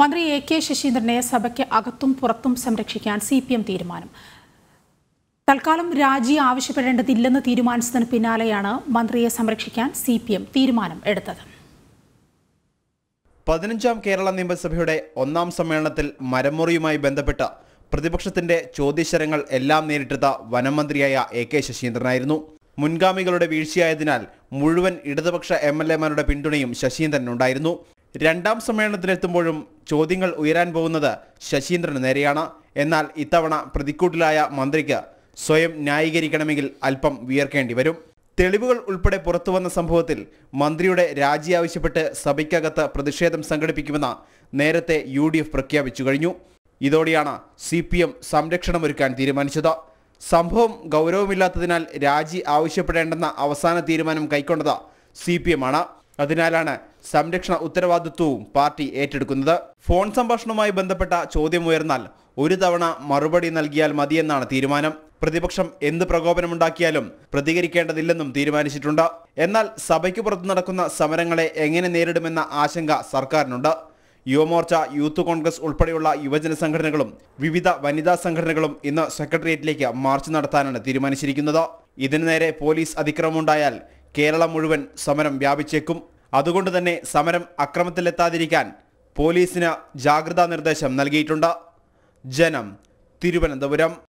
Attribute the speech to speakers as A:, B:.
A: മന്ത്രി A K ശശീന്ദ്രനെ സഭയ്ക്ക് അകത്തും പുറത്തും സംരക്ഷിക്കാൻ സി പി എം തീരുമാനം തൽക്കാലം രാജി ആവശ്യപ്പെടേണ്ടതില്ലെന്ന് തീരുമാനിച്ചതിന് പിന്നാലെയാണ് മന്ത്രിയെ സംരക്ഷിക്കാൻ സി പി എം തീരുമാനം എടുത്തത്
B: പതിനഞ്ചാം കേരള നിയമസഭയുടെ ഒന്നാം സമ്മേളനത്തിൽ മരമുറിയുമായി ബന്ധപ്പെട്ട പ്രതിപക്ഷത്തിന്റെ ചോദ്യശരങ്ങൾ എല്ലാം നേരിട്ടത് വനമന്ത്രിയായ എ കെ ശശീന്ദ്രനായിരുന്നു മുൻഗാമികളുടെ വീഴ്ചയായതിനാൽ മുഴുവൻ ഇടതുപക്ഷ എം എൽ എമാരുടെ പിന്തുണയും ശശീന്ദ്രനുണ്ടായിരുന്നു രണ്ടാം സമ്മേളനത്തിലെത്തുമ്പോഴും ചോദ്യങ്ങൾ ഉയരാൻ പോകുന്നത് ശശീന്ദ്രന് നേരെയാണ് എന്നാൽ ഇത്തവണ പ്രതിക്കൂട്ടിലായ മന്ത്രിക്ക് സ്വയം ന്യായീകരിക്കണമെങ്കിൽ അല്പം വിയർക്കേണ്ടി വരും തെളിവുകൾ ഉൾപ്പെടെ പുറത്തുവന്ന സംഭവത്തിൽ മന്ത്രിയുടെ രാജി ആവശ്യപ്പെട്ട് സഭയ്ക്കകത്ത് പ്രതിഷേധം സംഘടിപ്പിക്കുമെന്ന് നേരത്തെ യു ഡി എഫ് പ്രഖ്യാപിച്ചു കഴിഞ്ഞു ഇതോടെയാണ് സി പി എം സംരക്ഷണമൊരുക്കാൻ തീരുമാനിച്ചത് സംഭവം ഗൗരവമില്ലാത്തതിനാൽ രാജി ആവശ്യപ്പെടേണ്ടെന്ന അവസാന തീരുമാനം കൈക്കൊണ്ടത് സി പി എം ആണ് അതിനാലാണ് സംരക്ഷണ ഉത്തരവാദിത്വവും പാർട്ടി ഏറ്റെടുക്കുന്നത് ഫോൺ സംഭാഷണവുമായി ബന്ധപ്പെട്ട ചോദ്യമുയർന്നാൽ ഒരു തവണ മറുപടി നൽകിയാൽ മതിയെന്നാണ് തീരുമാനം പ്രതിപക്ഷം എന്ത് പ്രകോപനമുണ്ടാക്കിയാലും പ്രതികരിക്കേണ്ടതില്ലെന്നും തീരുമാനിച്ചിട്ടുണ്ട് എന്നാൽ സഭയ്ക്ക് പുറത്ത് നടക്കുന്ന സമരങ്ങളെ എങ്ങനെ നേരിടുമെന്ന ആശങ്ക സർക്കാരിനുണ്ട് യുവമോർച്ച യൂത്ത് കോൺഗ്രസ് ഉൾപ്പെടെയുള്ള യുവജന സംഘടനകളും വിവിധ വനിതാ സംഘടനകളും ഇന്ന് സെക്രട്ടേറിയറ്റിലേക്ക് മാർച്ച് നടത്താനാണ് തീരുമാനിച്ചിരിക്കുന്നത് ഇതിനു നേരെ പോലീസ് അതിക്രമമുണ്ടായാൽ കേരളം മുഴുവൻ സമരം വ്യാപിച്ചേക്കും അതുകൊണ്ട് തന്നെ സമരം അക്രമത്തിലെത്താതിരിക്കാൻ പോലീസിന്
A: ജാഗ്രതാ നിർദ്ദേശം നൽകിയിട്ടുണ്ട് ജനം തിരുവനന്തപുരം